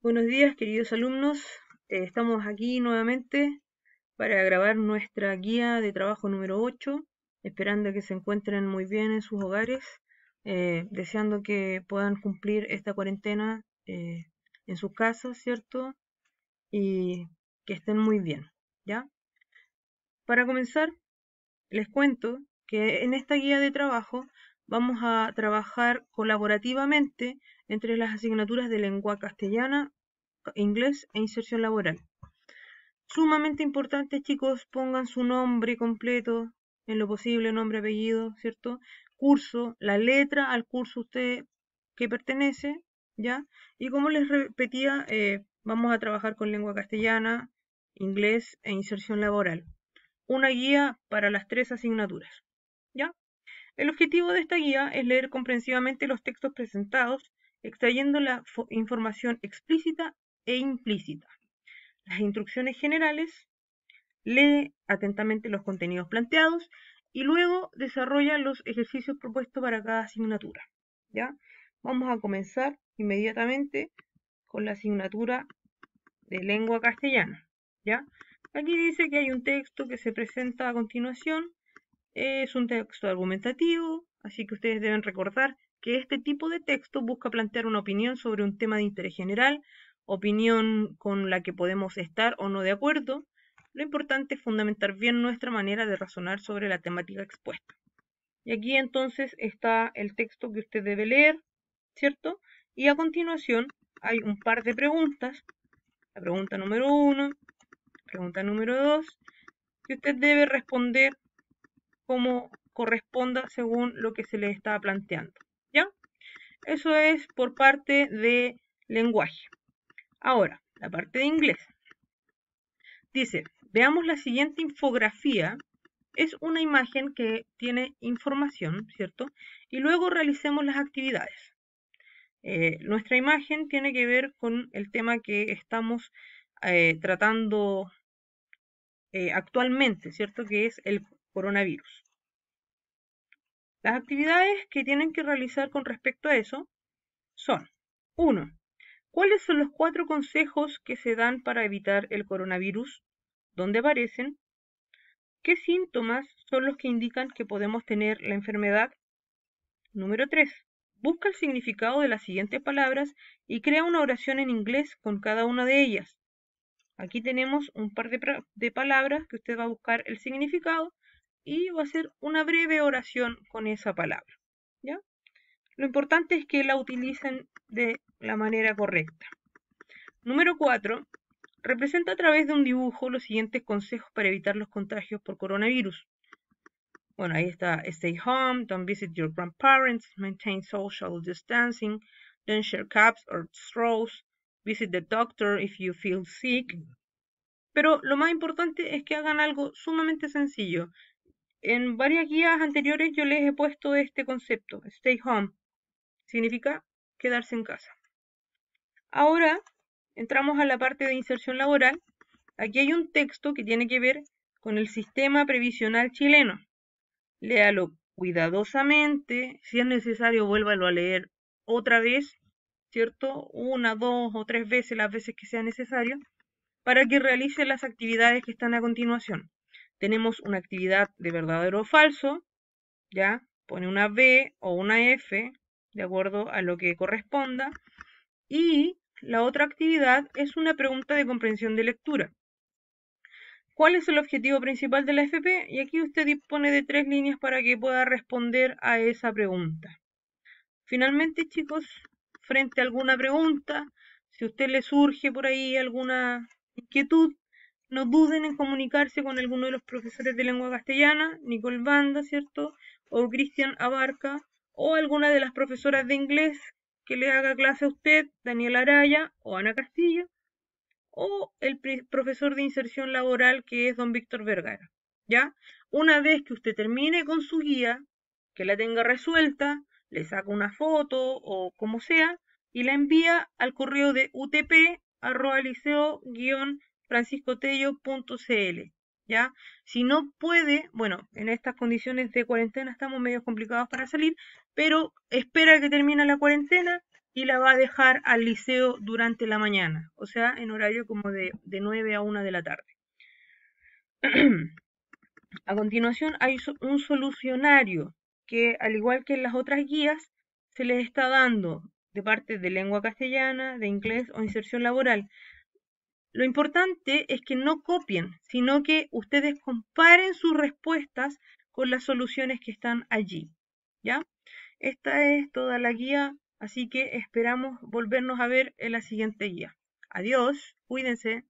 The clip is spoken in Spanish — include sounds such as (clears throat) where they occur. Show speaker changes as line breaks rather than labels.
Buenos días, queridos alumnos. Eh, estamos aquí nuevamente para grabar nuestra guía de trabajo número 8, esperando que se encuentren muy bien en sus hogares, eh, deseando que puedan cumplir esta cuarentena eh, en sus casas, ¿cierto? Y que estén muy bien, ¿ya? Para comenzar, les cuento que en esta guía de trabajo vamos a trabajar colaborativamente entre las asignaturas de lengua castellana, inglés e inserción laboral. Sumamente importante, chicos, pongan su nombre completo, en lo posible, nombre, apellido, ¿cierto? Curso, la letra al curso usted que pertenece, ¿ya? Y como les repetía, eh, vamos a trabajar con lengua castellana, inglés e inserción laboral. Una guía para las tres asignaturas. El objetivo de esta guía es leer comprensivamente los textos presentados, extrayendo la información explícita e implícita. Las instrucciones generales, lee atentamente los contenidos planteados y luego desarrolla los ejercicios propuestos para cada asignatura. ¿ya? Vamos a comenzar inmediatamente con la asignatura de lengua castellana. ¿ya? Aquí dice que hay un texto que se presenta a continuación es un texto argumentativo, así que ustedes deben recordar que este tipo de texto busca plantear una opinión sobre un tema de interés general, opinión con la que podemos estar o no de acuerdo. Lo importante es fundamentar bien nuestra manera de razonar sobre la temática expuesta. Y aquí entonces está el texto que usted debe leer, ¿cierto? Y a continuación hay un par de preguntas. La pregunta número uno, pregunta número dos, que usted debe responder como corresponda según lo que se le está planteando. ¿Ya? Eso es por parte de lenguaje. Ahora, la parte de inglés. Dice, veamos la siguiente infografía. Es una imagen que tiene información, ¿cierto? Y luego realicemos las actividades. Eh, nuestra imagen tiene que ver con el tema que estamos eh, tratando eh, actualmente, ¿cierto? Que es el coronavirus. Las actividades que tienen que realizar con respecto a eso son, 1. ¿Cuáles son los cuatro consejos que se dan para evitar el coronavirus? ¿Dónde aparecen? ¿Qué síntomas son los que indican que podemos tener la enfermedad? Número 3. Busca el significado de las siguientes palabras y crea una oración en inglés con cada una de ellas. Aquí tenemos un par de palabras que usted va a buscar el significado y va a hacer una breve oración con esa palabra. ¿ya? Lo importante es que la utilicen de la manera correcta. Número 4. Representa a través de un dibujo los siguientes consejos para evitar los contagios por coronavirus. Bueno, ahí está, stay home, don't visit your grandparents, maintain social distancing, don't share cups or straws, visit the doctor if you feel sick. Mm. Pero lo más importante es que hagan algo sumamente sencillo, en varias guías anteriores yo les he puesto este concepto, stay home. Significa quedarse en casa. Ahora entramos a la parte de inserción laboral. Aquí hay un texto que tiene que ver con el sistema previsional chileno. Léalo cuidadosamente, si es necesario vuélvalo a leer otra vez, ¿cierto? Una, dos o tres veces, las veces que sea necesario, para que realice las actividades que están a continuación tenemos una actividad de verdadero o falso, ¿ya? Pone una B o una F, de acuerdo a lo que corresponda. Y la otra actividad es una pregunta de comprensión de lectura. ¿Cuál es el objetivo principal de la FP? Y aquí usted dispone de tres líneas para que pueda responder a esa pregunta. Finalmente, chicos, frente a alguna pregunta, si a usted le surge por ahí alguna inquietud, no duden en comunicarse con alguno de los profesores de lengua castellana, Nicole Banda, ¿cierto? O Cristian Abarca, o alguna de las profesoras de inglés que le haga clase a usted, Daniel Araya o Ana Castillo, o el profesor de inserción laboral que es don Víctor Vergara. ¿Ya? Una vez que usted termine con su guía, que la tenga resuelta, le saca una foto o como sea, y la envía al correo de utp arroba franciscotello.cl. ¿Ya? Si no puede, bueno, en estas condiciones de cuarentena estamos medio complicados para salir, pero espera que termine la cuarentena y la va a dejar al liceo durante la mañana, o sea, en horario como de, de 9 a 1 de la tarde. (clears throat) a continuación hay un solucionario que, al igual que en las otras guías, se les está dando de parte de lengua castellana, de inglés o inserción laboral. Lo importante es que no copien, sino que ustedes comparen sus respuestas con las soluciones que están allí. ¿Ya? Esta es toda la guía, así que esperamos volvernos a ver en la siguiente guía. Adiós, cuídense.